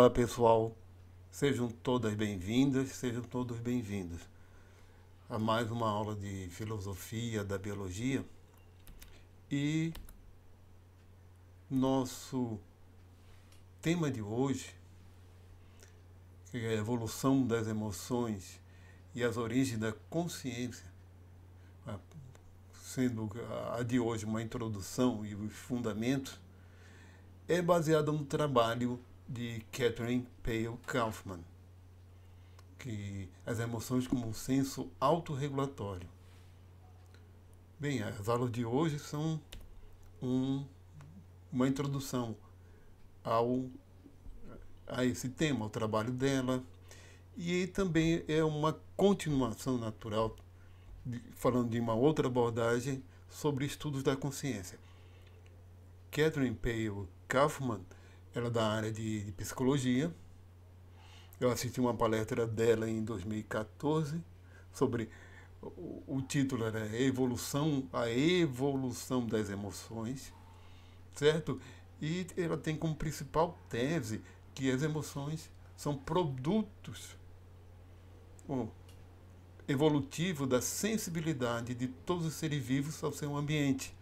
Olá, pessoal. Sejam todas bem-vindas, sejam todos bem-vindos a mais uma aula de filosofia da biologia. E nosso tema de hoje, que é a evolução das emoções e as origens da consciência, sendo a de hoje uma introdução e os fundamentos, é baseado no trabalho de Catherine Pale Kaufman, que as emoções como um senso autorregulatório. Bem, as aulas de hoje são um, uma introdução ao, a esse tema, ao trabalho dela, e também é uma continuação natural, de, falando de uma outra abordagem sobre estudos da consciência. Catherine Pale Kaufman ela é da área de, de psicologia. Eu assisti uma palestra dela em 2014 sobre o, o título era Evolução, a evolução das emoções, certo? E ela tem como principal tese que as emoções são produtos evolutivo da sensibilidade de todos os seres vivos ao seu ambiente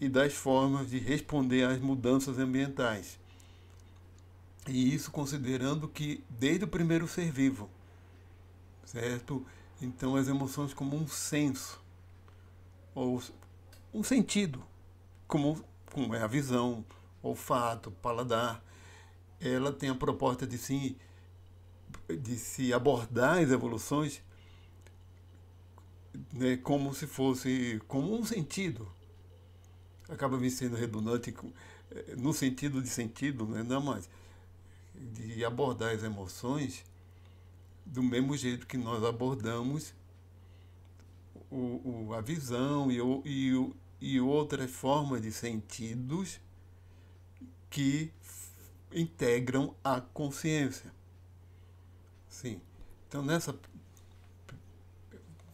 e das formas de responder às mudanças ambientais. E isso considerando que desde o primeiro ser vivo, certo? Então as emoções como um senso, ou um sentido, como, como é a visão, olfato, paladar, ela tem a proposta de se, de se abordar as evoluções né, como se fosse como um sentido. Acaba me sendo redundante eh, no sentido de sentido, né, não mais de abordar as emoções do mesmo jeito que nós abordamos o, o a visão e, o, e, o, e outras formas de sentidos que integram a consciência. Sim. Então nessa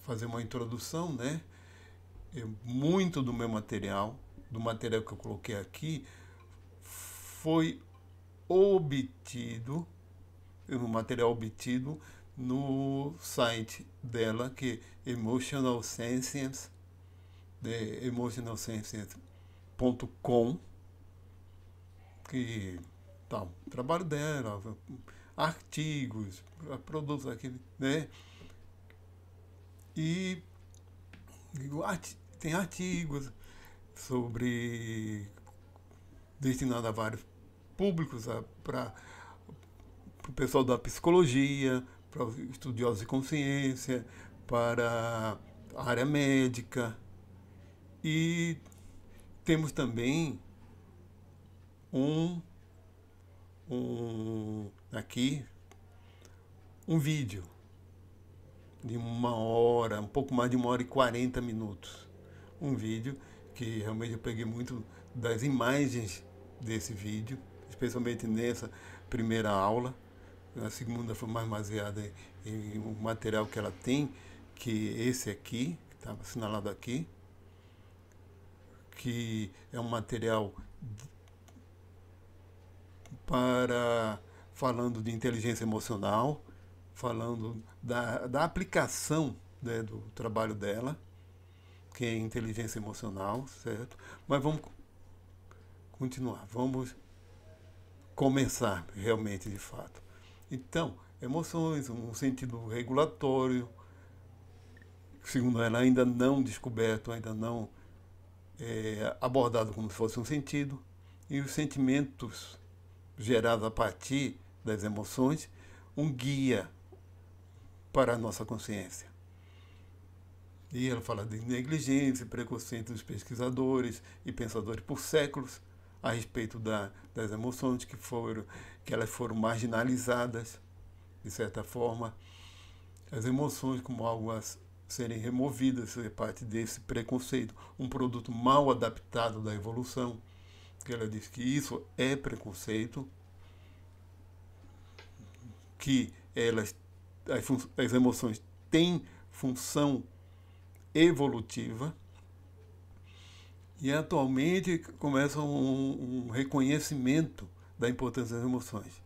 fazer uma introdução, né? Muito do meu material, do material que eu coloquei aqui, foi obtido, no material obtido no site dela, que é Emotional Science, é, né, emotionalscience.com, que tá, o trabalho dela, artigos, produtos aqui, né? E tem artigos sobre destinado a vários públicos para o pessoal da psicologia, para os estudiosos de consciência, para a área médica. E temos também um, um aqui um vídeo de uma hora, um pouco mais de uma hora e quarenta minutos. Um vídeo que realmente eu peguei muito das imagens desse vídeo especialmente nessa primeira aula. A segunda foi mais baseada em, um material que ela tem, que é esse aqui, que está assinalado aqui, que é um material para falando de inteligência emocional, falando da, da aplicação né, do trabalho dela, que é inteligência emocional, certo? Mas vamos continuar, vamos começar realmente de fato. Então, emoções, um sentido regulatório, segundo ela, ainda não descoberto, ainda não é, abordado como se fosse um sentido, e os sentimentos gerados a partir das emoções, um guia para a nossa consciência. E ela fala de negligência, preconceito dos pesquisadores e pensadores por séculos, a respeito da, das emoções que foram que elas foram marginalizadas de certa forma as emoções como algo a serem removidas ser parte desse preconceito um produto mal adaptado da evolução que ela diz que isso é preconceito que elas as, as emoções têm função evolutiva e atualmente começa um, um reconhecimento da importância das emoções.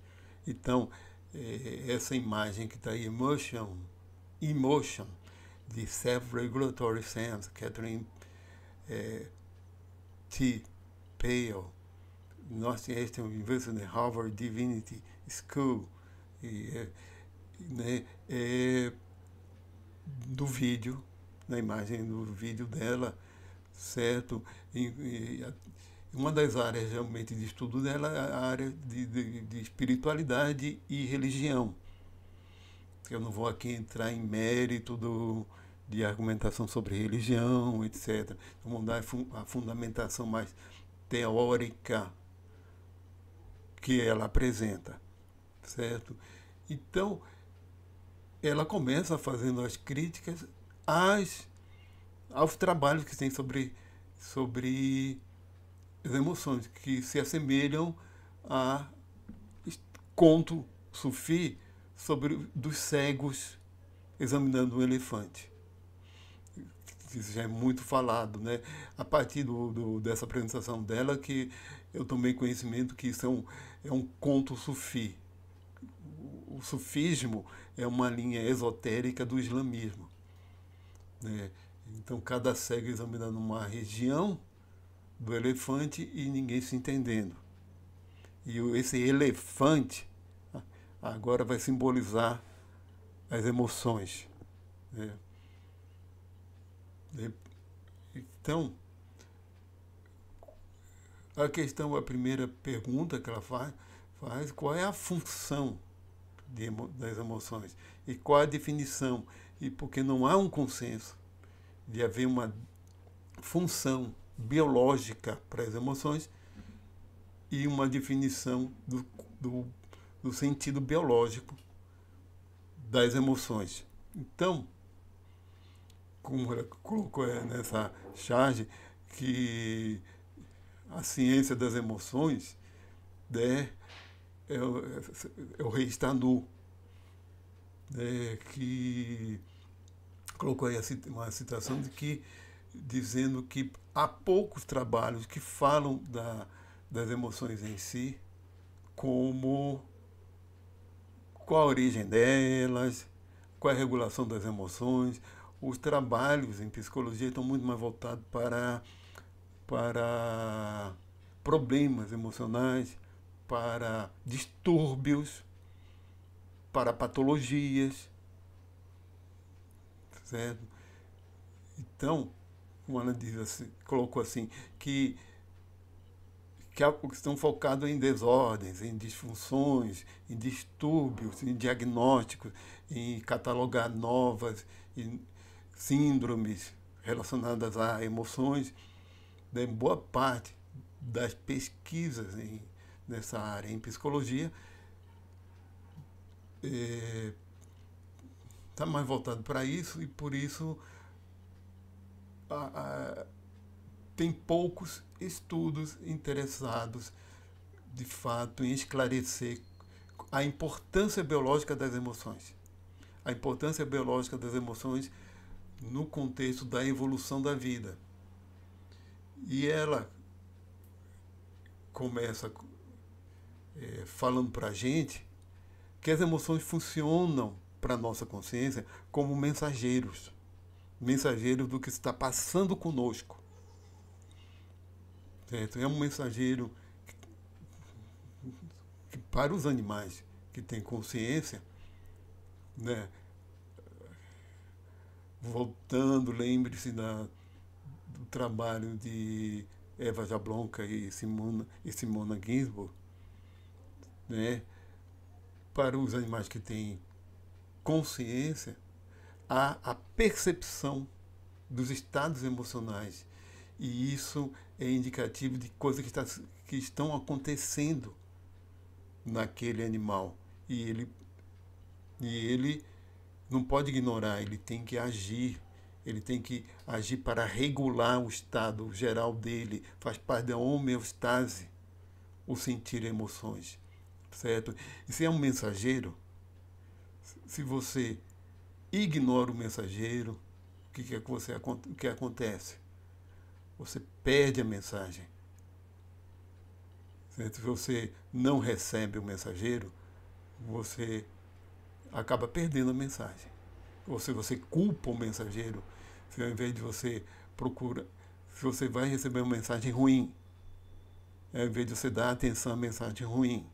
Então, é, essa imagem que está aí, Emotion, Emotion, de Self-Regulatory Sense, Catherine é, T. Pale, Northeastern University, né, Harvard Divinity School, e, eh, né, é, do vídeo, na imagem do vídeo dela, certo? E, e uma das áreas realmente de estudo dela é a área de, de, de espiritualidade e religião. Eu não vou aqui entrar em mérito do, de argumentação sobre religião, etc. Então, vamos dar a fundamentação mais teórica que ela apresenta, certo? Então, ela começa fazendo as críticas às aos trabalhos que tem sobre, sobre as emoções, que se assemelham a conto sufi sobre dos cegos examinando um elefante. Isso já é muito falado, né? A partir do, do dessa apresentação dela que eu tomei conhecimento que isso é um, é um conto sufi. O sufismo é uma linha esotérica do islamismo. Né? Então, cada cego examinando uma região do elefante e ninguém se entendendo. E esse elefante ah, agora vai simbolizar as emoções. Né? Então, a questão, a primeira pergunta que ela faz, faz qual é a função de, das emoções e qual a definição, e porque não há um consenso de haver uma função biológica para as emoções e uma definição do, do, do sentido biológico das emoções. Então, como ela colocou é, nessa charge, que a ciência das emoções né, é, é, é, o rei está nu. Né, que colocou aí uma citação de que dizendo que há poucos trabalhos que falam da, das emoções em si, como qual a origem delas, qual a regulação das emoções. Os trabalhos em psicologia estão muito mais voltados para, para problemas emocionais, para distúrbios, para patologias. Certo? Então, o Ana diz assim, colocou assim, que, que estão focados em desordens, em disfunções, em distúrbios, em diagnósticos, em catalogar novas em síndromes relacionadas a emoções. Né? Boa parte das pesquisas em, nessa área em psicologia é, está mais voltado para isso e por isso a, a, tem poucos estudos interessados de fato em esclarecer a importância biológica das emoções. A importância biológica das emoções no contexto da evolução da vida. E ela começa é, falando para a gente que as emoções funcionam para a nossa consciência como mensageiros mensageiros do que está passando conosco. Certo? É um mensageiro que, para os animais que têm consciência, né? voltando, lembre-se do trabalho de Eva Jablonka e Simona, e Simona Ginsburg, né? para os animais que têm consciência há a percepção dos estados emocionais. E isso é indicativo de coisas que, está, que estão acontecendo naquele animal. E ele, e ele não pode ignorar, ele tem que agir. Ele tem que agir para regular o estado geral dele. Faz parte da homeostase o sentir emoções, certo? E se é um mensageiro, se você ignora o mensageiro, o que, que, é você, o que acontece? Você perde a mensagem. Se você não recebe o mensageiro, você acaba perdendo a mensagem. Ou se você culpa o mensageiro, se ao invés de você procura, se você vai receber uma mensagem ruim, ao invés de você dar atenção à mensagem ruim,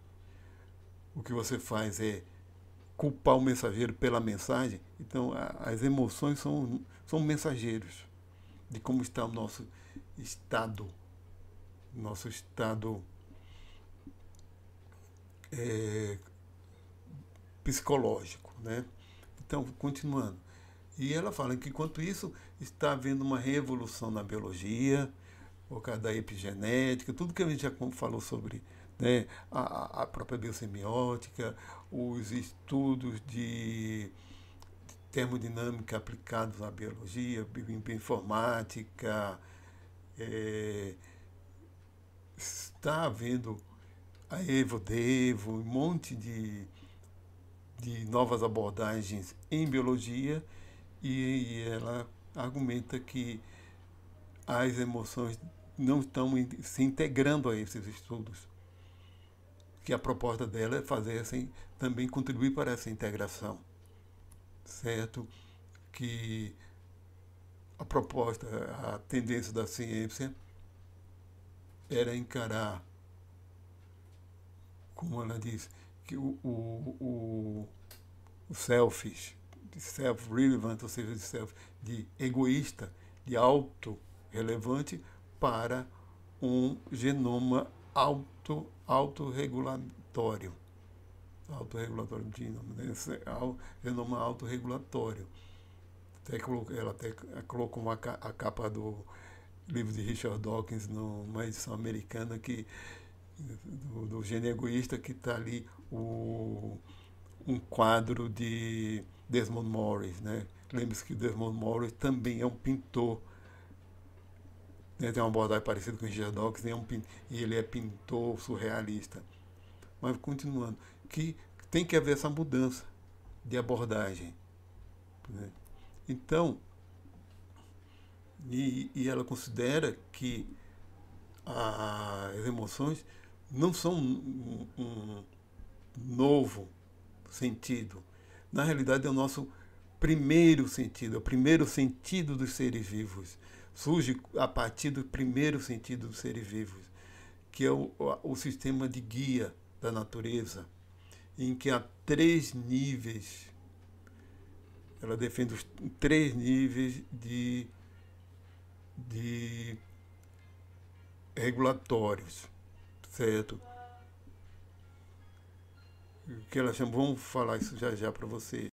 o que você faz é culpar o mensageiro pela mensagem. Então, a, as emoções são, são mensageiros de como está o nosso estado, nosso estado é, psicológico, né? Então, continuando. E ela fala que, enquanto isso, está havendo uma revolução na biologia, por causa da epigenética, tudo que a gente já falou sobre né, a, a própria biosemiótica, os estudos de termodinâmica aplicados à biologia, bioinformática, é, está havendo a Evo-Devo, um monte de, de novas abordagens em biologia e, e ela argumenta que as emoções não estão se integrando a esses estudos. Que a proposta dela é fazer assim, também contribuir para essa integração, certo? Que a proposta, a tendência da ciência era encarar, como ela diz, que o, o, o, selfish, de self-relevant, ou seja, de, self, de egoísta, de auto-relevante, para um genoma auto, autorregulatório autorregulatório, ao né? genoma é autorregulatório. Até colocou, ela até colocou uma, a capa do livro de Richard Dawkins numa edição americana que, do, do gene egoísta que está ali o, um quadro de Desmond Morris. Né? Lembre-se que Desmond Morris também é um pintor. Né? Tem uma abordagem parecida com Richard Dawkins, é um, e ele é pintor surrealista. Mas continuando, que tem que haver essa mudança de abordagem. Né? Então, e, e, ela considera que a, as emoções não são um, um novo sentido. Na realidade, é o nosso primeiro sentido, é o primeiro sentido dos seres vivos. Surge a partir do primeiro sentido dos seres vivos, que é o, o sistema de guia da natureza em que há três níveis. Ela defende os três níveis de, de regulatórios, certo? Que ela chama, vamos falar isso já já para vocês.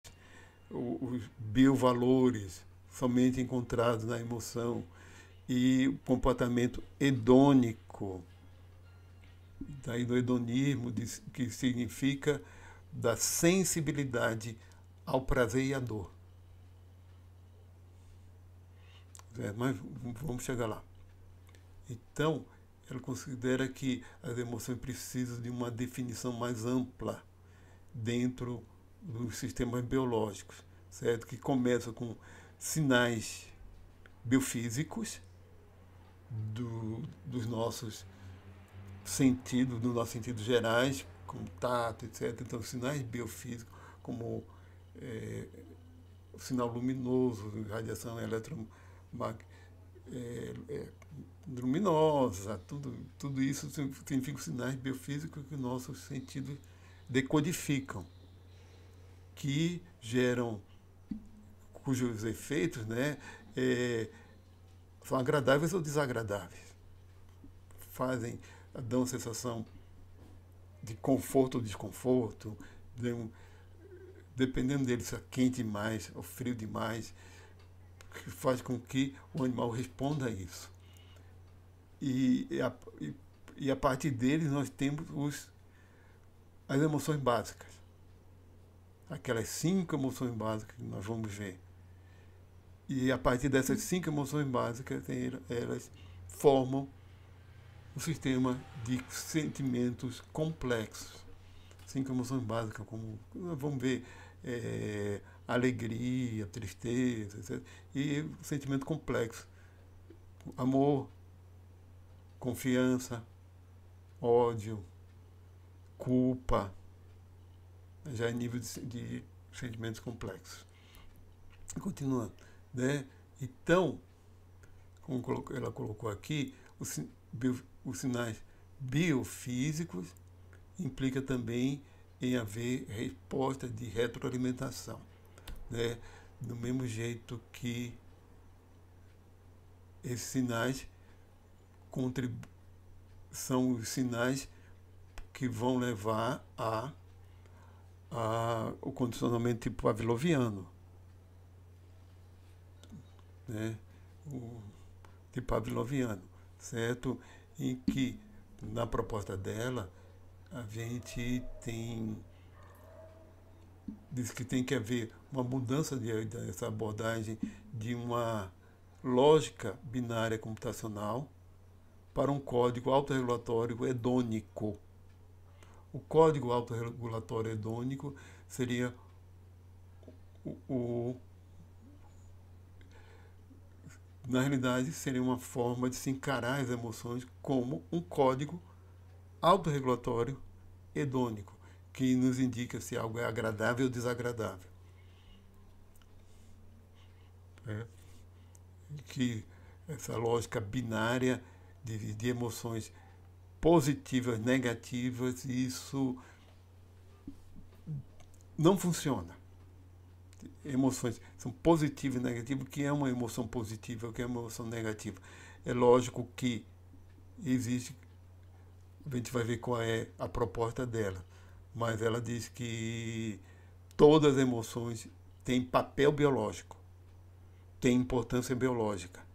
Os biovalores, somente encontrados na emoção, e o comportamento hedônico, daí do hedonismo, que significa da sensibilidade ao prazer e à dor. É, mas vamos chegar lá. Então, ela considera que as emoções precisam de uma definição mais ampla dentro dos sistemas biológicos, certo? Que começa com sinais biofísicos do, dos nossos sentido, nos nossos sentidos gerais, como tato, etc. Então, sinais biofísicos, como é, sinal luminoso, radiação eletromagnética, é, é, luminosa, tudo, tudo isso significa sinais biofísicos que nossos sentidos decodificam, que geram, cujos efeitos né, é, são agradáveis ou desagradáveis. Fazem dá uma sensação de conforto ou desconforto, de um, dependendo dele se é quente demais ou frio demais, que faz com que o animal responda a isso. E, e, a, e, e a partir deles nós temos os, as emoções básicas. Aquelas cinco emoções básicas que nós vamos ver. E a partir dessas cinco emoções básicas, elas formam um sistema de sentimentos complexos, cinco assim emoções básicas, como vamos ver é, alegria, tristeza, etc. e sentimento complexo, amor, confiança, ódio, culpa, já é nível de, de sentimentos complexos. Continuando, né? Então, como ela colocou aqui, os sinais biofísicos implica também em haver resposta de retroalimentação. Né? Do mesmo jeito que esses sinais são os sinais que vão levar a, a o condicionamento pavloviano. Tipo né? O, de tipo pavloviano certo? E que na proposta dela a gente tem diz que tem que haver uma mudança de, dessa abordagem de uma lógica binária computacional para um código autorregulatório hedônico. O código autorregulatório hedônico seria o, o na realidade seria uma forma de se encarar as emoções como um código autorregulatório hedônico, que nos indica se algo é agradável ou desagradável. É. Que essa lógica binária de, de emoções positivas, negativas, isso não funciona emoções são positivo e negativo, o que é uma emoção positiva, o que é uma emoção negativa. É lógico que existe, a gente vai ver qual é a proposta dela, mas ela diz que todas as emoções têm papel biológico, têm importância biológica.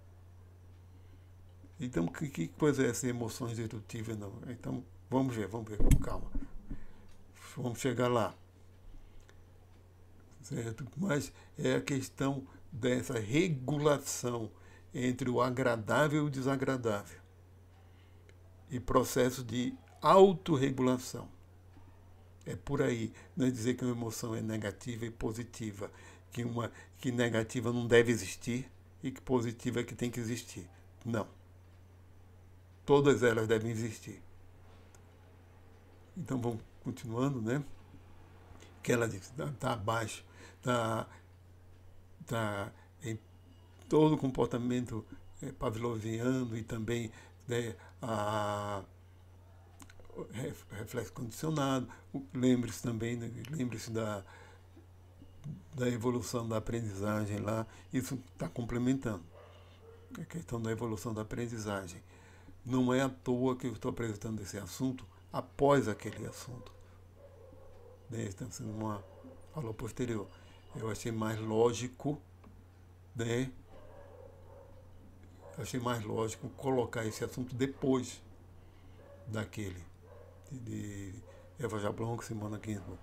Então, que, que coisa é essa emoções dedutíveis, não? Então, vamos ver, vamos ver, com calma. Vamos chegar lá certo? Mas é a questão dessa regulação entre o agradável e o desagradável e processo de autorregulação. É por aí, não é dizer que uma emoção é negativa e positiva, que uma que negativa não deve existir e que positiva é que tem que existir. Não. Todas elas devem existir. Então vamos continuando, né? Que ela está tá abaixo da, tá, da, tá em todo o comportamento é, pavloviano e também né, a, reflexo condicionado. Lembre-se também, né, lembre-se da, da evolução da aprendizagem lá, isso está complementando a questão da evolução da aprendizagem. Não é à toa que eu estou apresentando esse assunto após aquele assunto. Né? Está sendo uma aula posterior. Eu achei mais lógico, né? Eu achei mais lógico colocar esse assunto depois daquele de Eva Jablonco, Simona Kingsman.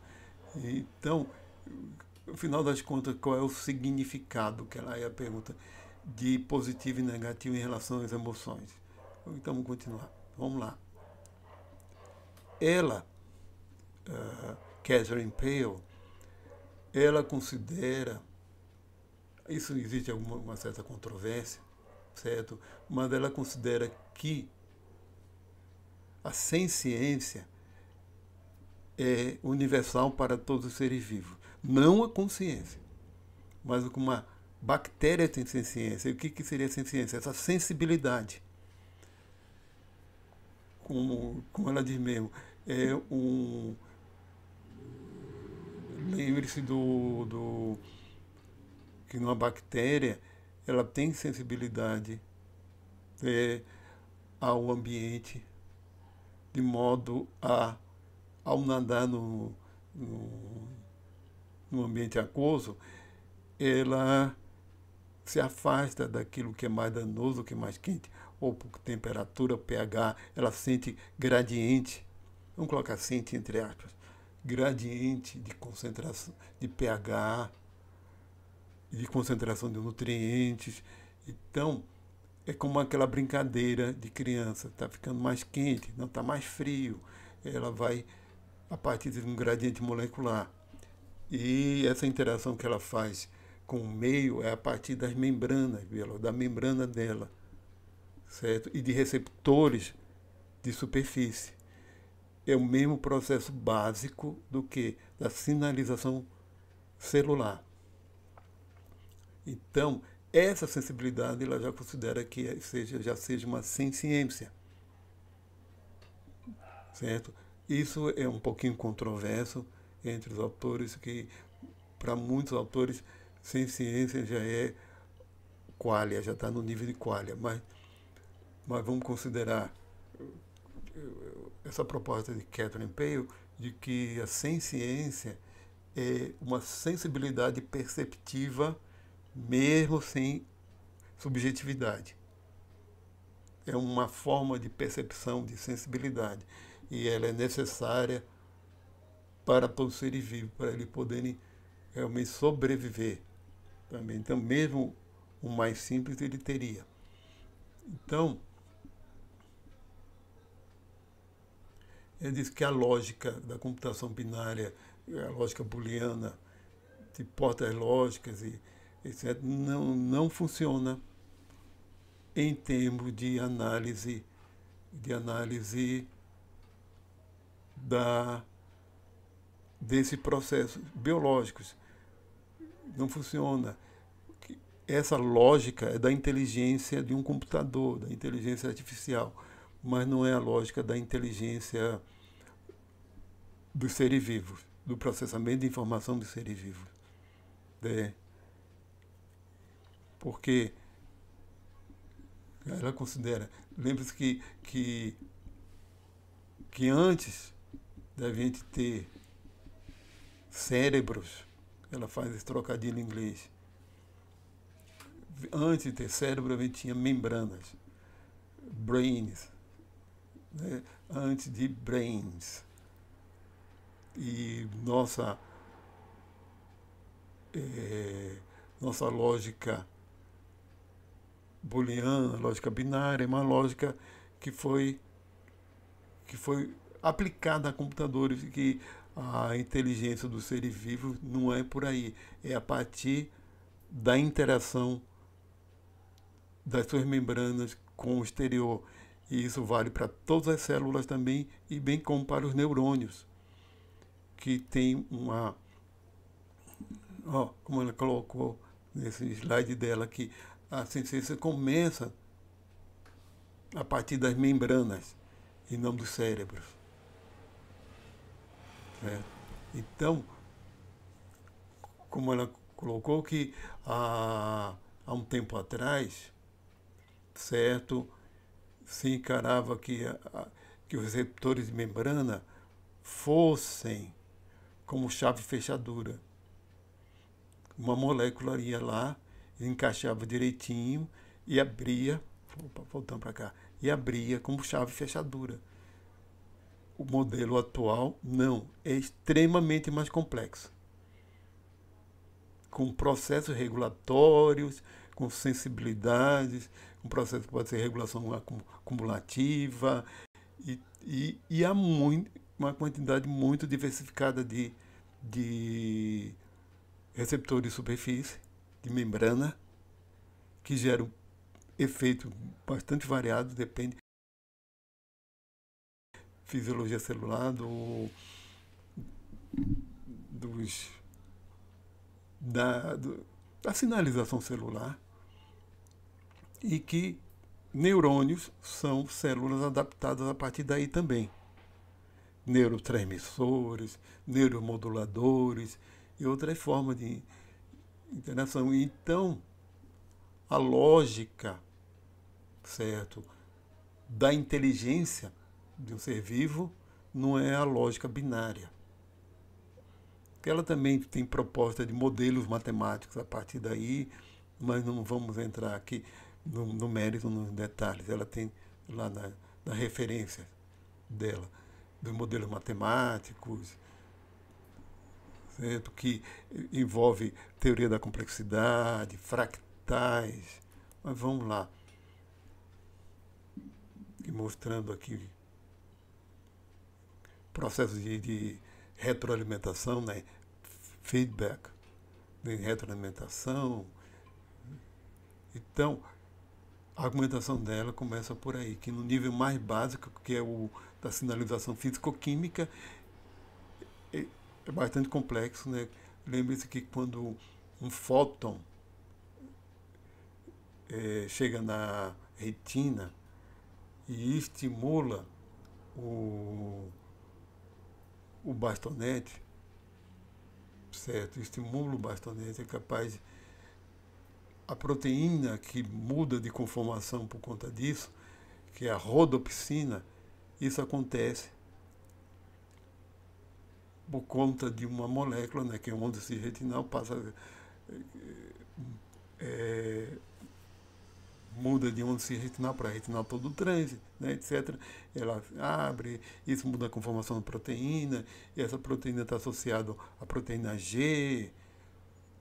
Então, no final das contas, qual é o significado que ela é a pergunta de positivo e negativo em relação às emoções? Então, vamos continuar. Vamos lá. Ela, uh, Catherine Pale, ela considera, isso existe alguma uma certa controvérsia, certo? Mas ela considera que a sem-ciência é universal para todos os seres vivos, não a consciência, mas uma bactéria tem sem-ciência. E o que, que seria sem-ciência? Essa sensibilidade. Como, como ela diz mesmo, é um lembre-se do, do que uma bactéria ela tem sensibilidade é, ao ambiente de modo a ao nadar no, no, no ambiente aquoso ela se afasta daquilo que é mais danoso, que é mais quente, ou por temperatura, pH, ela sente gradiente. Vamos colocar sente entre aspas gradiente de concentração de pH, de concentração de nutrientes. Então, é como aquela brincadeira de criança, está ficando mais quente, não está mais frio. Ela vai a partir de um gradiente molecular. E essa interação que ela faz com o meio é a partir das membranas, da membrana dela, certo? E de receptores de superfície é o mesmo processo básico do que da sinalização celular. Então, essa sensibilidade ela já considera que seja, já seja uma ciência. Certo? Isso é um pouquinho controverso entre os autores, que para muitos autores, sem ciência já é qualia, já está no nível de qualia, mas, mas vamos considerar essa proposta de Catherine Pale de que a sem-ciência é uma sensibilidade perceptiva mesmo sem subjetividade. É uma forma de percepção, de sensibilidade, e ela é necessária para os seres vivos, para eles poderem realmente sobreviver também. Então, mesmo o mais simples ele teria. Então, Ele disse que a lógica da computação binária, a lógica booleana de portas lógicas e etc., não, não funciona em termos de análise, de análise da, desse processo biológicos. Não funciona. Essa lógica é da inteligência de um computador, da inteligência artificial mas não é a lógica da inteligência dos seres vivos, do processamento de informação dos seres vivos. É. Porque ela considera, lembre-se que, que, que antes da gente ter cérebros, ela faz esse trocadilho em inglês. Antes de ter cérebro, a gente tinha membranas, brains, né, antes de Brains. E nossa, é, nossa lógica booleana, lógica binária, é uma lógica que foi, que foi aplicada a computadores, que a inteligência do ser vivo não é por aí, é a partir da interação das suas membranas com o exterior. E isso vale para todas as células também, e bem como para os neurônios, que tem uma. como ela colocou nesse slide dela aqui, a ciência começa a partir das membranas e não dos cérebros. É. Então, como ela colocou que há, há um tempo atrás, certo? se encarava que, que os receptores de membrana fossem como chave fechadura. Uma molécula ia lá, encaixava direitinho e abria, opa, voltando para cá, e abria como chave fechadura. O modelo atual não, é extremamente mais complexo. Com processos regulatórios, com sensibilidades, um processo que pode ser regulação cumulativa, e, e, e há muito, uma quantidade muito diversificada de, de receptores de superfície, de membrana, que geram efeito bastante variado, depende fisiologia celular do, dos, da, do, da sinalização celular e que neurônios são células adaptadas a partir daí também. Neurotransmissores, neuromoduladores e outras formas de interação. Então, a lógica, certo, da inteligência de um ser vivo não é a lógica binária. Ela também tem proposta de modelos matemáticos a partir daí, mas não vamos entrar aqui no, no mérito, nos detalhes. Ela tem lá na, na referência dela, dos modelos matemáticos, certo? que envolve teoria da complexidade, fractais. Mas vamos lá. E mostrando aqui processos de, de retroalimentação, né? feedback, de retroalimentação. Então, a argumentação dela começa por aí, que no nível mais básico, que é o da sinalização físico-química, é, é, bastante complexo. Né? Lembre-se que quando um fóton é, chega na retina e estimula o, o bastonete, certo? Estimula o bastonete, é capaz a proteína que muda de conformação por conta disso, que é a rodopsina, isso acontece por conta de uma molécula, né, que é um de retinal, passa, é, muda de de retinal para retinal todo o trânsito, né, etc. Ela abre, isso muda a conformação da proteína, e essa proteína está associada à proteína G,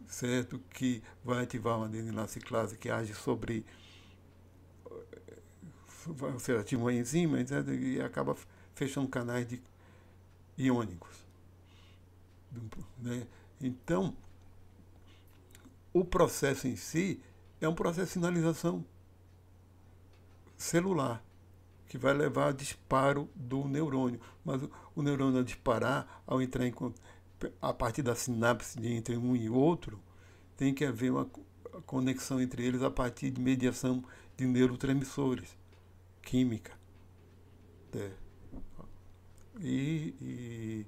certo? Que vai ativar uma adenilina ciclase que age sobre eh, seja, ativa uma enzima e acaba fechando canais de iônicos. Né? Então, o processo em si é um processo de sinalização celular, que vai levar ao disparo do neurônio. Mas o, o neurônio a disparar, ao entrar em contato a partir da sinapse entre um e outro, tem que haver uma conexão entre eles a partir de mediação de neurotransmissores, química. É. E, e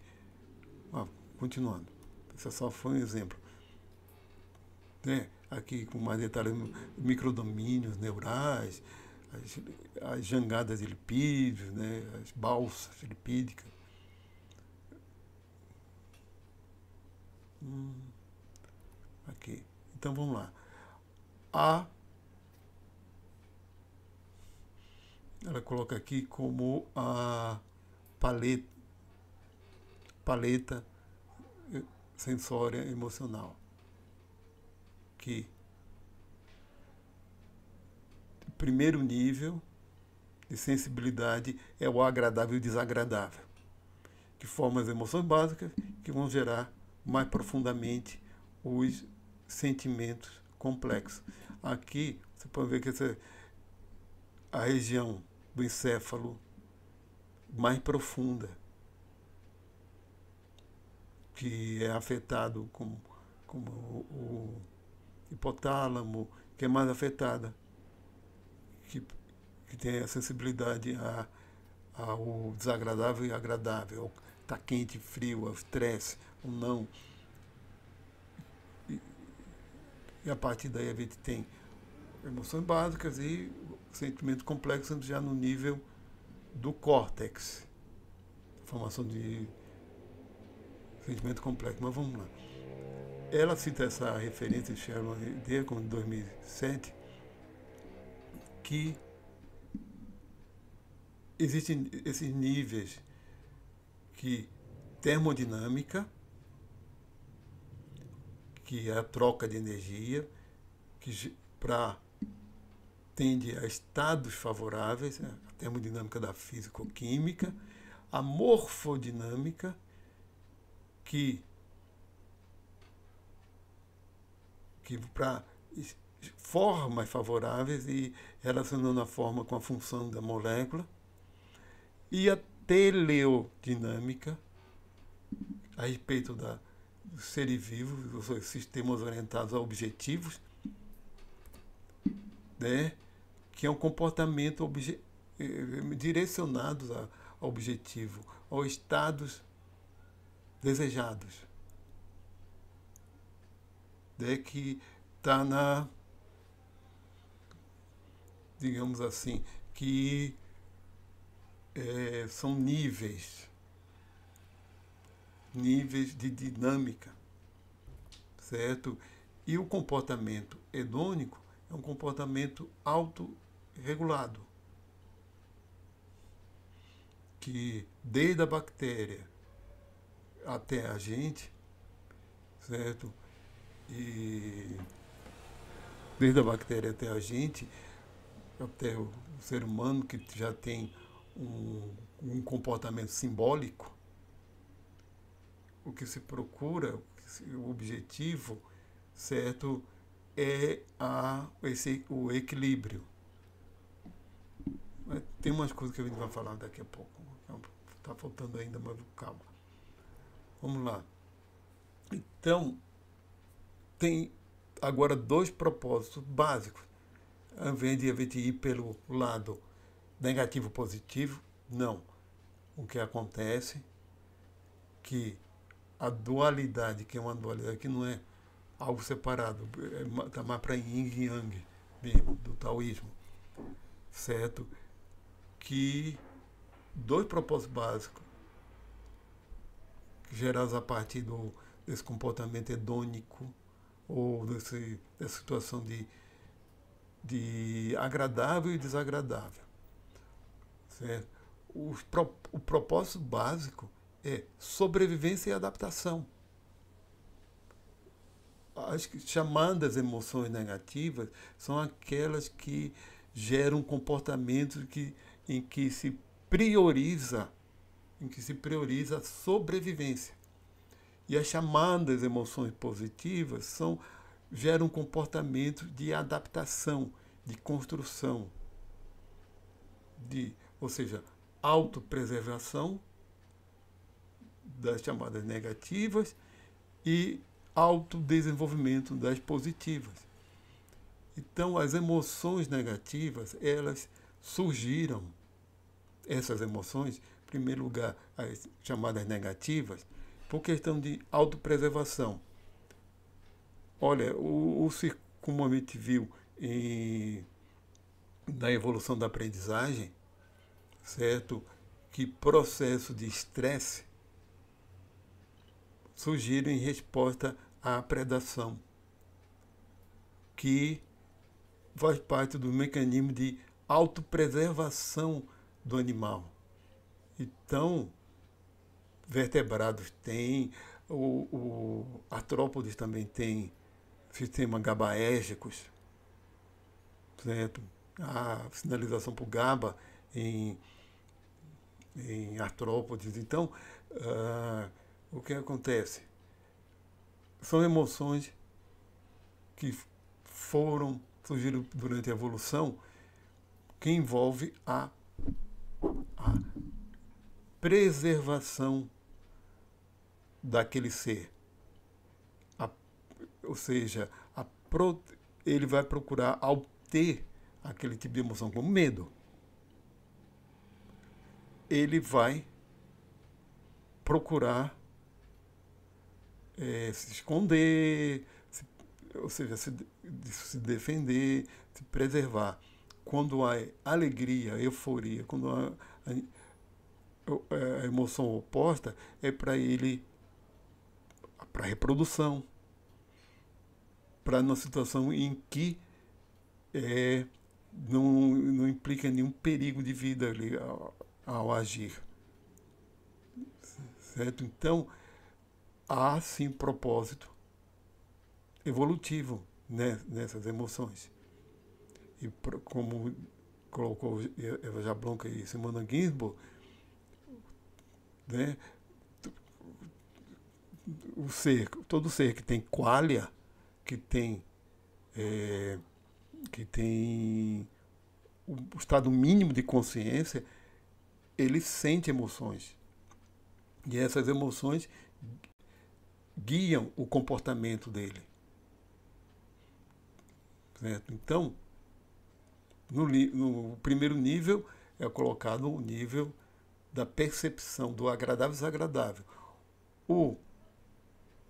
ó, continuando, isso só foi um exemplo. É, aqui com mais detalhes, microdomínios neurais, as, as jangadas de lipídios, né, as balsas lipídicas, Hum, aqui. Então vamos lá. A. Ela coloca aqui como a paleta, paleta sensória emocional. Que primeiro nível de sensibilidade é o agradável e o desagradável, que formam as emoções básicas que vão gerar mais profundamente os sentimentos complexos. Aqui você pode ver que essa, a região do encéfalo mais profunda, que é afetado como, como o, o hipotálamo, que é mais afetada, que, que tem a sensibilidade a, ao desagradável e agradável, ao tá quente, frio, ao estresse, ou não. E, e a partir daí a gente tem emoções básicas e sentimento complexo já no nível do córtex. Formação de sentimento complexo. Mas vamos lá. Ela cita essa referência de Sharon Deacon, de 2007, que existem esses níveis que termodinâmica, que é a troca de energia, que para tende a estados favoráveis, né? a termodinâmica da físico-química, a morfodinâmica, que, que para formas favoráveis e relacionando a forma com a função da molécula, e a teleodinâmica, a respeito da seres vivos, os sistemas orientados a objetivos, né? que é um comportamento obje, eh, eh, direcionado a, a objetivo, ou estados desejados. Né? Que está na, digamos assim, que é, são níveis níveis de dinâmica, certo? E o comportamento hedônico é um comportamento autorregulado, que desde a bactéria até a gente, certo? E desde a bactéria até a gente, até o ser humano que já tem um, um comportamento simbólico, o que se procura, o objetivo, certo, é a, esse, o equilíbrio. tem umas coisas que a gente vai falar daqui a pouco. Está então faltando ainda, mas calma. Vamos lá. Então, tem agora dois propósitos básicos. Ao invés de a gente ir pelo lado negativo positivo, não. O que acontece que a dualidade, que é uma dualidade que não é algo separado, está é mais para yin e yang do taoísmo, certo? Que dois propósitos básicos gerados a partir do, desse comportamento hedônico ou desse, dessa situação de, de agradável e desagradável, certo? O, o propósito básico é sobrevivência e adaptação. As chamadas emoções negativas são aquelas que geram comportamentos que, em que se prioriza, em que se prioriza a sobrevivência. E as chamadas emoções positivas são geram comportamentos de adaptação, de construção, de, ou seja, autopreservação das chamadas negativas e autodesenvolvimento das positivas. Então, as emoções negativas, elas surgiram, essas emoções, em primeiro lugar, as chamadas negativas, por questão de autopreservação. Olha, o, o como a gente viu em, na evolução da aprendizagem, certo? Que processo de estresse surgiram em resposta à predação, que faz parte do mecanismo de autopreservação do animal. Então, vertebrados têm, o, o artrópodes também tem sistema gabaérgicos, certo? A sinalização por GABA em, em artrópodes. Então, uh, o que acontece? São emoções que foram surgir durante a evolução que envolve a, a preservação daquele ser. A, ou seja, a ele vai procurar obter aquele tipo de emoção como medo. Ele vai procurar é, se esconder, se, ou seja, se, se defender, se preservar. Quando há alegria, euforia, quando há a, é, a emoção oposta, é para ele para reprodução, para uma situação em que é, não, não implica nenhum perigo de vida ali ao, ao agir. Certo? Então, há sim propósito evolutivo né, nessas emoções. E como colocou Eva Jablonka e Simona Ginsburg, né, o ser, todo ser que tem qualia, que tem, é, que tem o estado mínimo de consciência, ele sente emoções. E essas emoções guiam o comportamento dele. Certo? Então, no, no primeiro nível é colocado o nível da percepção do agradável e desagradável. O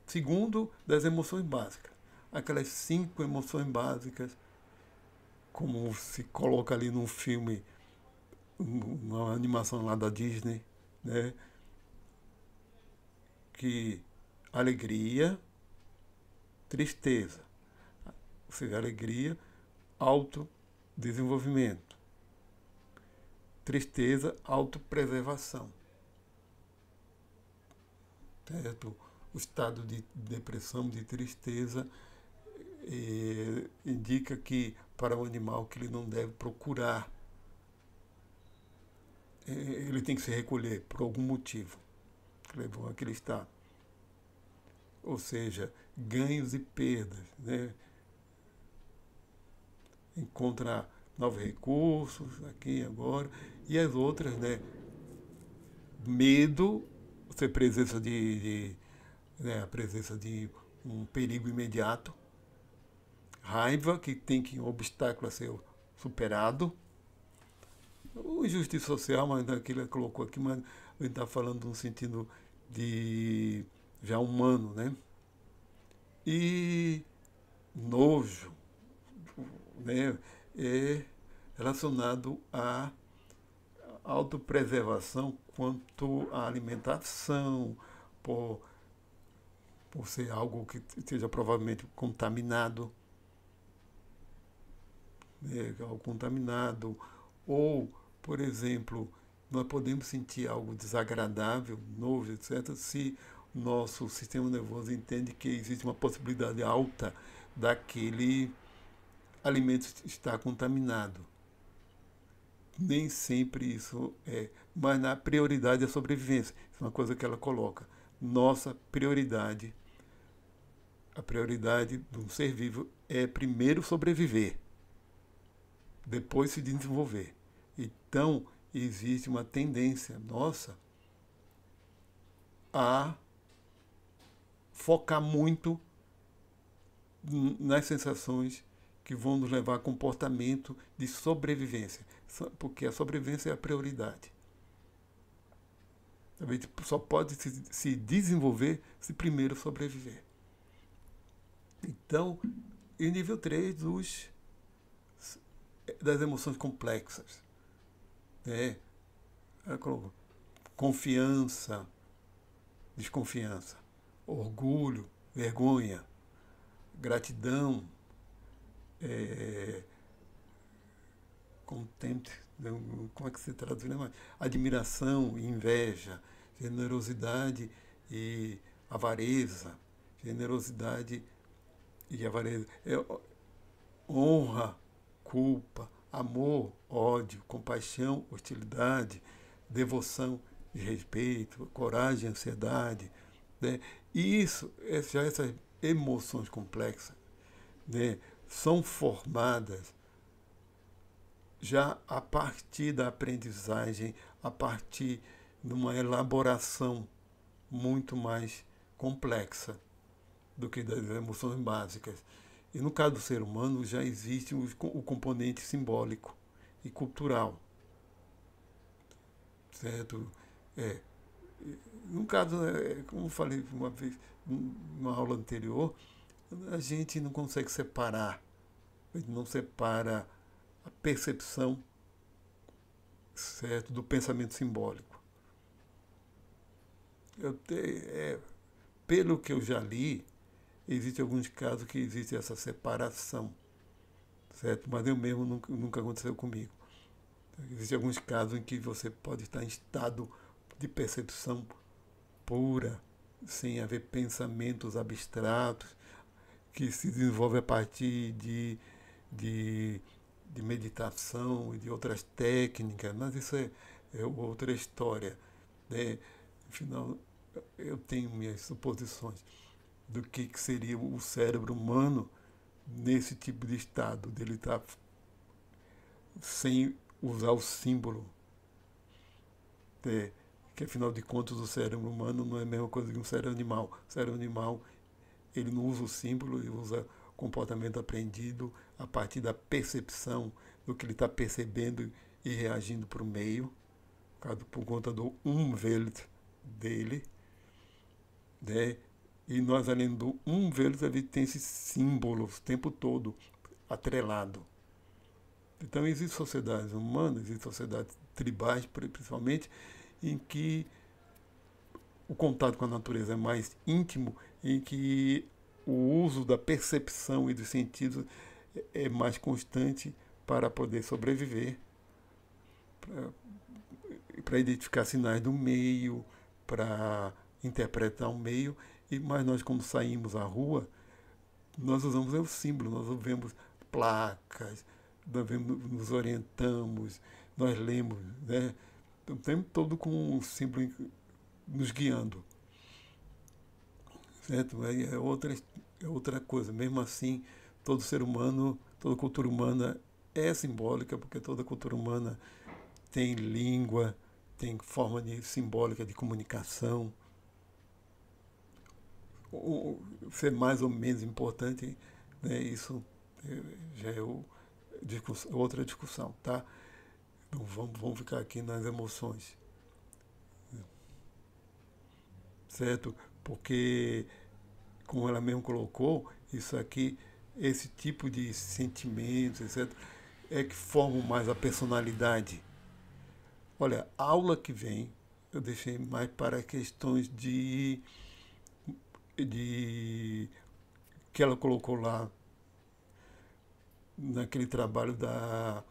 segundo, das emoções básicas. Aquelas cinco emoções básicas, como se coloca ali num filme, uma animação lá da Disney, né? que alegria, tristeza. Ou seja, alegria, autodesenvolvimento. Tristeza, autopreservação. Certo? O estado de depressão, de tristeza, eh, indica que para o animal que ele não deve procurar. Eh, ele tem que se recolher por algum motivo que levou é àquele estado ou seja, ganhos e perdas, né? encontrar novos recursos aqui e agora, e as outras, né? medo, ser presença de, de né? a presença de um perigo imediato, raiva que tem que um obstáculo a ser superado, o injustiça social, mas aquilo colocou aqui, mas a gente está falando no sentido de já é humano, né? E nojo né, é relacionado à autopreservação quanto à alimentação, por, por ser algo que seja provavelmente contaminado, né, algo contaminado, ou, por exemplo, nós podemos sentir algo desagradável, nojo, etc., se nosso sistema nervoso entende que existe uma possibilidade alta daquele alimento estar contaminado. Nem sempre isso é, mas na prioridade é a sobrevivência. é uma coisa que ela coloca. Nossa prioridade, a prioridade de um ser vivo é primeiro sobreviver, depois se desenvolver. Então, existe uma tendência nossa a focar muito nas sensações que vão nos levar a comportamento de sobrevivência, porque a sobrevivência é a prioridade. A gente só pode se, desenvolver se primeiro sobreviver. Então, em o nível 3 dos, das emoções complexas. Né? Confiança, desconfiança orgulho, vergonha, gratidão, é, como é que se traduz? Né? Admiração, inveja, generosidade e avareza, generosidade e avareza, é, honra, culpa, amor, ódio, compaixão, hostilidade, devoção, e respeito, coragem, ansiedade, né? E isso, essas emoções complexas, né, são formadas já a partir da aprendizagem, a partir de uma elaboração muito mais complexa do que das emoções básicas. E no caso do ser humano já existe o, o componente simbólico e cultural. Certo? É, no caso, é, como eu falei uma vez, numa aula anterior, a gente não consegue separar, a gente não separa a percepção certo do pensamento simbólico. Eu te, é, pelo que eu já li, existe alguns casos que existe essa separação, certo? Mas eu mesmo nunca, nunca aconteceu comigo. Existem alguns casos em que você pode estar em estado de percepção pura, sem haver pensamentos abstratos, que se desenvolve a partir de, de, de meditação e de outras técnicas, mas isso é, é outra história. Né? Afinal, eu tenho minhas suposições do que, que seria o cérebro humano nesse tipo de estado, dele estar tá sem usar o símbolo. ter né? que afinal de contas o cérebro humano não é a mesma coisa que um cérebro animal. O cérebro animal ele não usa o símbolo, ele usa comportamento aprendido a partir da percepção do que ele está percebendo e reagindo para o meio, por conta do Umwelt dele. Né? E nós, além do Umwelt, a gente tem esse símbolo o tempo todo atrelado. Então, existem sociedades humanas, existem sociedades tribais, principalmente, em que o contato com a natureza é mais íntimo, em que o uso da percepção e dos sentidos é mais constante para poder sobreviver, para identificar sinais do meio, para interpretar o meio. E mas nós quando saímos à rua, nós usamos os o símbolo, nós vemos placas, nós vemos, nos orientamos, nós lemos, né? o tempo todo com o símbolo nos guiando. Certo? É, outra, é outra coisa. Mesmo assim, todo ser humano, toda cultura humana é simbólica, porque toda cultura humana tem língua, tem forma de simbólica de comunicação. ser mais ou menos importante, né, isso eh, já é o, outra discussão, tá? vamos, vamos ficar aqui nas emoções. Certo? Porque, como ela mesmo colocou, isso aqui, esse tipo de sentimentos, etc., é que formam mais a personalidade. Olha, a aula que vem, eu deixei mais para questões de, de que ela colocou lá naquele trabalho da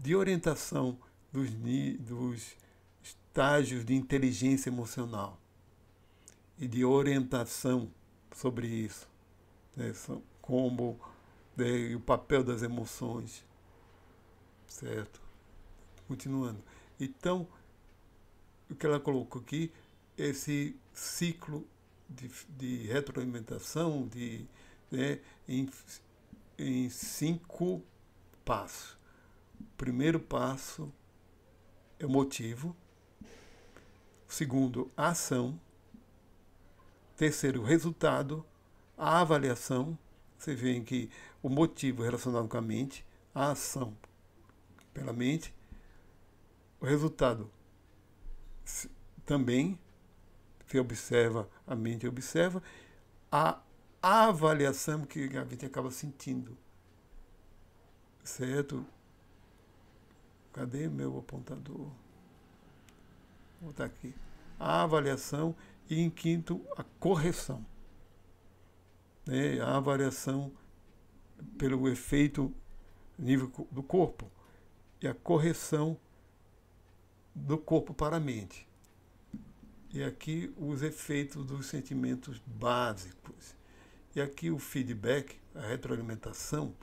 de orientação dos, dos estágios de inteligência emocional e de orientação sobre isso, né? como né, o papel das emoções, certo? Continuando. Então, o que ela colocou aqui, esse ciclo de, de retroalimentação de, né, em, em cinco passos primeiro passo é o motivo. Segundo, a ação. Terceiro, o resultado. A avaliação. Você vê que o motivo relacionado com a mente, a ação pela mente, o resultado também, se observa, a mente observa, a avaliação que a gente acaba sentindo, certo? Cadê meu apontador? Vou botar aqui. A avaliação e, em quinto, a correção. Né? A avaliação pelo efeito nível do corpo e a correção do corpo para a mente. E aqui os efeitos dos sentimentos básicos. E aqui o feedback, a retroalimentação,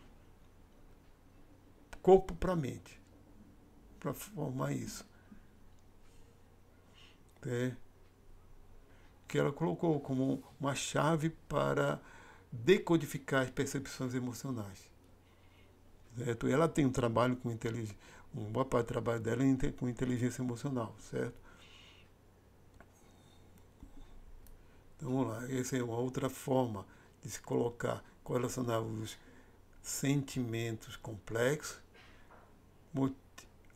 corpo para a mente para formar isso. É, que ela colocou como uma chave para decodificar as percepções emocionais. Certo? E ela tem um trabalho com inteligência, um boa parte do trabalho dela é com inteligência emocional, certo? Então vamos lá, essa é uma outra forma de se colocar, correlacionar os sentimentos complexos,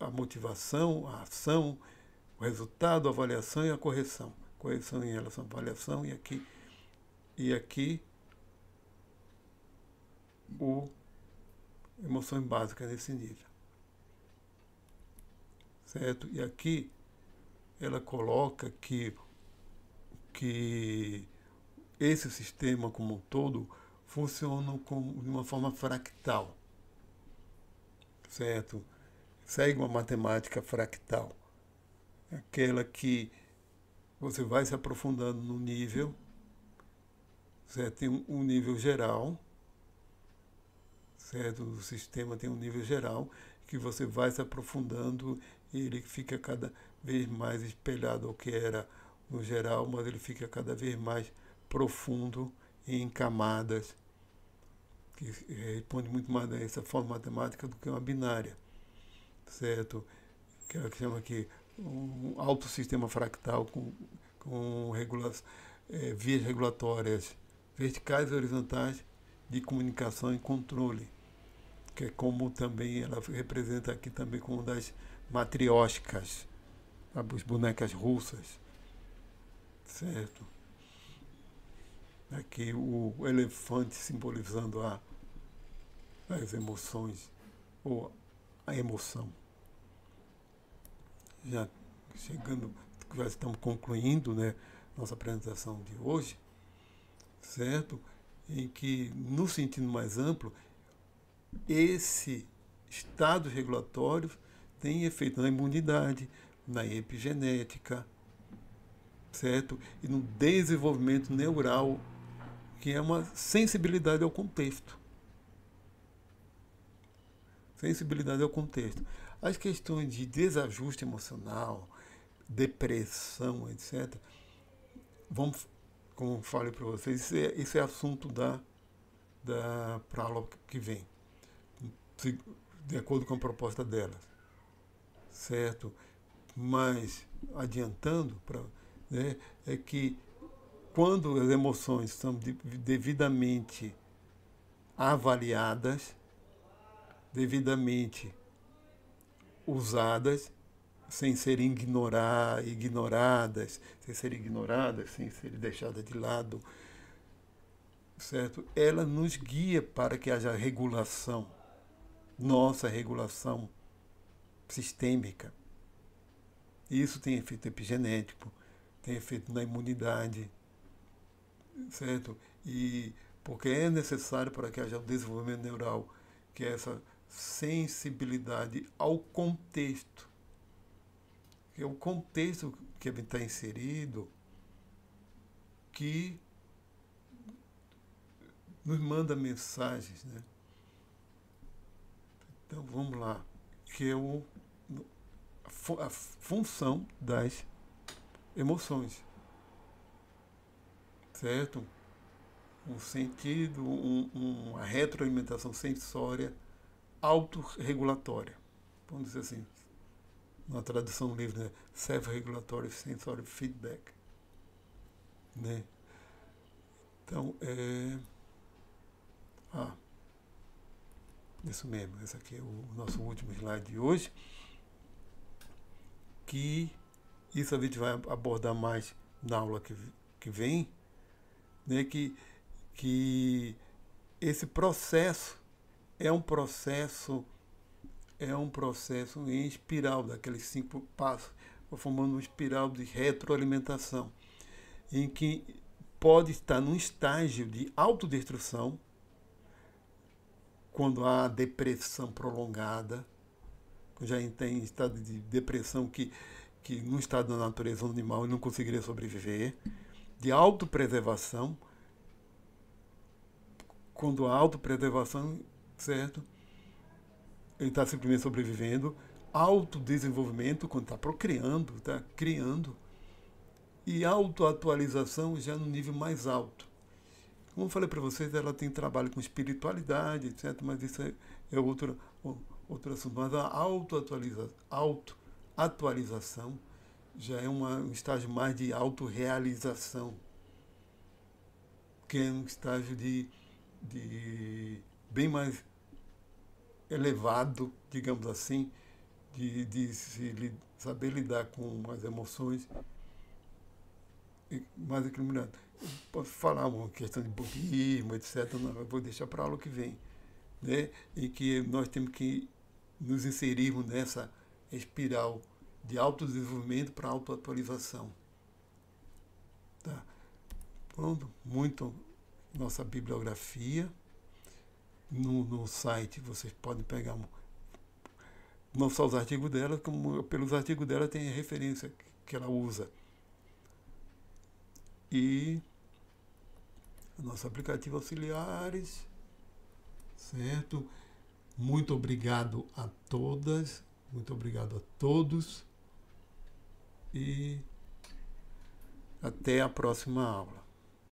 a motivação, a ação, o resultado, a avaliação e a correção. Correção em relação à avaliação e aqui e aqui o emoção básica nesse nível. Certo? E aqui ela coloca que que esse sistema como um todo funciona como de uma forma fractal. Certo? segue uma matemática fractal. É aquela que você vai se aprofundando no nível, certo? tem um nível geral, certo? O sistema tem um nível geral que você vai se aprofundando e ele fica cada vez mais espelhado ao que era no geral, mas ele fica cada vez mais profundo em camadas, que responde muito mais a essa forma matemática do que uma binária certo? Que é ela chama aqui um alto sistema fractal com, com é, vias regulatórias verticais e horizontais de comunicação e controle, que é como também ela representa aqui também como das matrióticas, as bonecas russas, certo? Aqui o elefante simbolizando a, as emoções, ou a emoção já chegando, já estamos concluindo né, nossa apresentação de hoje, certo? Em que, no sentido mais amplo, esse estado regulatório tem efeito na imunidade, na epigenética, certo? E no desenvolvimento neural, que é uma sensibilidade ao contexto. Sensibilidade ao contexto. As questões de desajuste emocional, depressão, etc., Vamos, como falei para vocês, isso é, isso é assunto da, da para aula que vem, de acordo com a proposta dela, Certo? Mas, adiantando, pra, né, é que quando as emoções são devidamente avaliadas, devidamente usadas sem serem ignorar, ignoradas, sem serem ignoradas, sem serem deixadas de lado, certo? Ela nos guia para que haja regulação, nossa regulação sistêmica. Isso tem efeito epigenético, tem efeito na imunidade, certo? E porque é necessário para que haja o desenvolvimento neural, que é essa sensibilidade ao contexto. É o contexto que ele está inserido que nos manda mensagens. Né? Então vamos lá, que é o, a função das emoções. Certo? Um sentido, um, uma retroalimentação sensória autorregulatória. Vamos dizer assim, na tradução do livro, né? Self-Regulatory Sensory Feedback. Né? Então, é... Ah, isso mesmo, esse aqui é o nosso último slide de hoje, que isso a gente vai abordar mais na aula que, que vem, né? que, que esse processo é um processo é um processo em espiral daqueles cinco passos, formando uma espiral de retroalimentação, em que pode estar num estágio de autodestrução quando há depressão prolongada, já tem estado de depressão que, que no estado da natureza animal não conseguiria sobreviver, de autopreservação, quando a autopreservação certo? Ele está simplesmente sobrevivendo. Autodesenvolvimento, quando está procriando, está criando. E autoatualização já no nível mais alto. Como eu falei para vocês, ela tem trabalho com espiritualidade, certo? Mas isso é, é outro, outro assunto. Mas a autoatualização auto já é uma, um estágio mais de autorrealização, que é um estágio de, de bem mais elevado, digamos assim, de, de se, saber lidar com as emoções mais equilibrado. Posso falar uma questão de budismo, etc. Não, vou deixar para a aula que vem, né? E que nós temos que nos inserirmos nessa espiral de autodesenvolvimento para autoatualização. Tá. Pronto, muito nossa bibliografia no, no site, vocês podem pegar não só os artigos dela, como pelos artigos dela tem a referência que ela usa. E nosso aplicativo auxiliares, certo? Muito obrigado a todas, muito obrigado a todos e até a próxima aula.